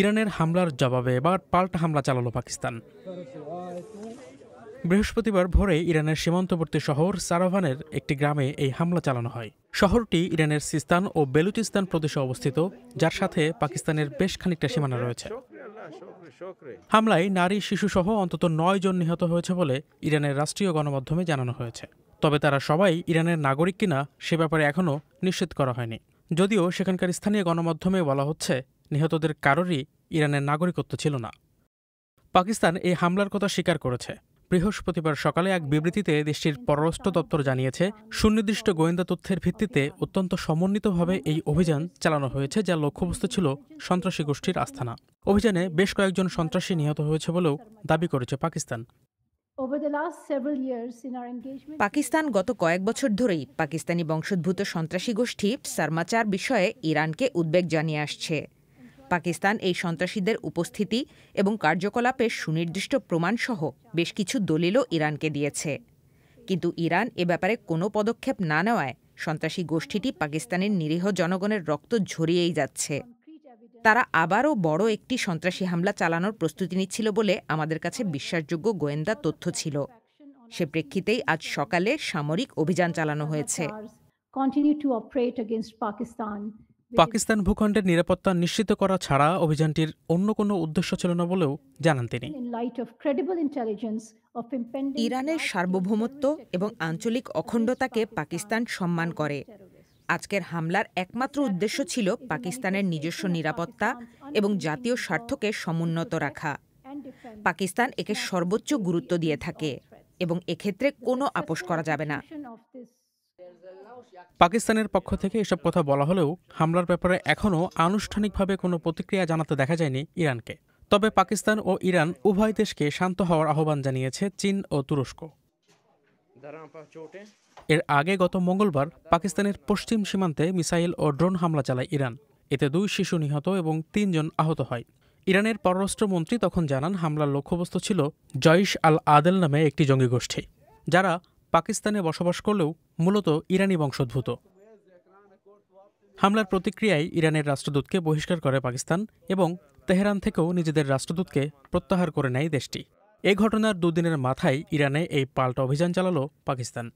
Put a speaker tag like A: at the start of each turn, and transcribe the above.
A: ইরানের হামলার জবাবে এবার পাল্টা হামলা চালালো পাকিস্তান বৃহস্পতিবার ভোরে ইরানের সীমান্তবর্তী শহর সারাভানের একটি গ্রামে এই হামলা চালানো হয় শহরটি ইরানের সিস্তান ও বেলুচিস্তান প্রদেশে অবস্থিত যার সাথে পাকিস্তানের বেশ খানিকটা সীমানা রয়েছে হামলায় নারী শিশুসহ অন্তত নয় জন নিহত হয়েছে বলে ইরানের রাষ্ট্রীয় গণমাধ্যমে জানানো হয়েছে তবে তারা সবাই ইরানের নাগরিক কিনা সে ব্যাপারে এখনও নিশ্চিত করা হয়নি যদিও সেখানকার স্থানীয় গণমাধ্যমে বলা হচ্ছে নিহতদের কারোরই ইরানের নাগরিকত্ব ছিল না পাকিস্তান এই হামলার কথা স্বীকার করেছে বৃহস্পতিবার সকালে এক বিবৃতিতে দেশটির পররাষ্ট্র দপ্তর জানিয়েছে সুনির্দিষ্ট গোয়েন্দা তথ্যের ভিত্তিতে অত্যন্ত সমন্বিতভাবে এই অভিযান চালানো হয়েছে যা লক্ষ্যবস্তু ছিল সন্ত্রাসী গোষ্ঠীর আস্থানা অভিযানে বেশ কয়েকজন সন্ত্রাসী নিহত হয়েছে বলেও দাবি করেছে পাকিস্তান
B: পাকিস্তান গত কয়েক বছর ধরেই পাকিস্তানি বংশোদ্ভূত সন্ত্রাসী গোষ্ঠী সারমাচার বিষয়ে ইরানকে উদ্বেগ জানিয়ে আসছে পাকিস্তান এই সন্ত্রাসীদের উপস্থিতি এবং কার্যকলাপের সুনির্দিষ্ট প্রমাণসহ বেশ কিছু দলিলও ইরানকে দিয়েছে কিন্তু ইরান এ ব্যাপারে কোনো পদক্ষেপ না নেওয়ায় সন্ত্রাসী গোষ্ঠীটি পাকিস্তানের নিরীহ জনগণের রক্ত ঝরিয়েই যাচ্ছে তারা আবারও বড় একটি সন্ত্রাসী হামলা চালানোর প্রস্তুতি নিচ্ছিল বলে আমাদের কাছে বিশ্বাসযোগ্য গোয়েন্দা তথ্য ছিল সে প্রেক্ষিতেই
A: আজ সকালে সামরিক অভিযান চালানো হয়েছে পাকিস্তান ভূখণ্ডের নিরাপত্তা নিশ্চিত করা ছাড়া অভিযানটির অন্য কোনো উদ্দেশ্য ছিল না বলেও জানান তিনি
B: ইরানের সার্বভৌমত্ব এবং আঞ্চলিক অখণ্ডতাকে পাকিস্তান সম্মান করে আজকের হামলার একমাত্র উদ্দেশ্য ছিল পাকিস্তানের নিজস্ব নিরাপত্তা এবং জাতীয় স্বার্থকে সমুন্নত রাখা পাকিস্তান একে সর্বোচ্চ গুরুত্ব দিয়ে থাকে এবং এক্ষেত্রে কোনো
A: আপোষ করা যাবে না পাকিস্তানের পক্ষ থেকে এসব কথা বলা হলেও হামলার ব্যাপারে এখনও আনুষ্ঠানিকভাবে কোনো প্রতিক্রিয়া জানাতে দেখা যায়নি ইরানকে তবে পাকিস্তান ও ইরান উভয় দেশকে শান্ত হওয়ার আহ্বান জানিয়েছে চীন ও তুরস্ক এর আগে গত মঙ্গলবার পাকিস্তানের পশ্চিম সীমান্তে মিসাইল ও ড্রোন হামলা চালায় ইরান এতে দুই শিশু নিহত এবং তিনজন আহত হয় ইরানের পররাষ্ট্রমন্ত্রী তখন জানান হামলার লক্ষ্যবস্তু ছিল জয়শ আল আদেল নামে একটি জঙ্গি গোষ্ঠী যারা পাকিস্তানে বসবাস করলেও মূলত ইরানি বংশোদ্ভূত হামলার প্রতিক্রিয়ায় ইরানের রাষ্ট্রদূতকে বহিষ্কার করে পাকিস্তান এবং তেহরান থেকেও নিজেদের রাষ্ট্রদূতকে প্রত্যাহার করে নেয় দেশটি এ ঘটনার দুদিনের মাথায় ইরানে এই পাল্টা অভিযান চালালো পাকিস্তান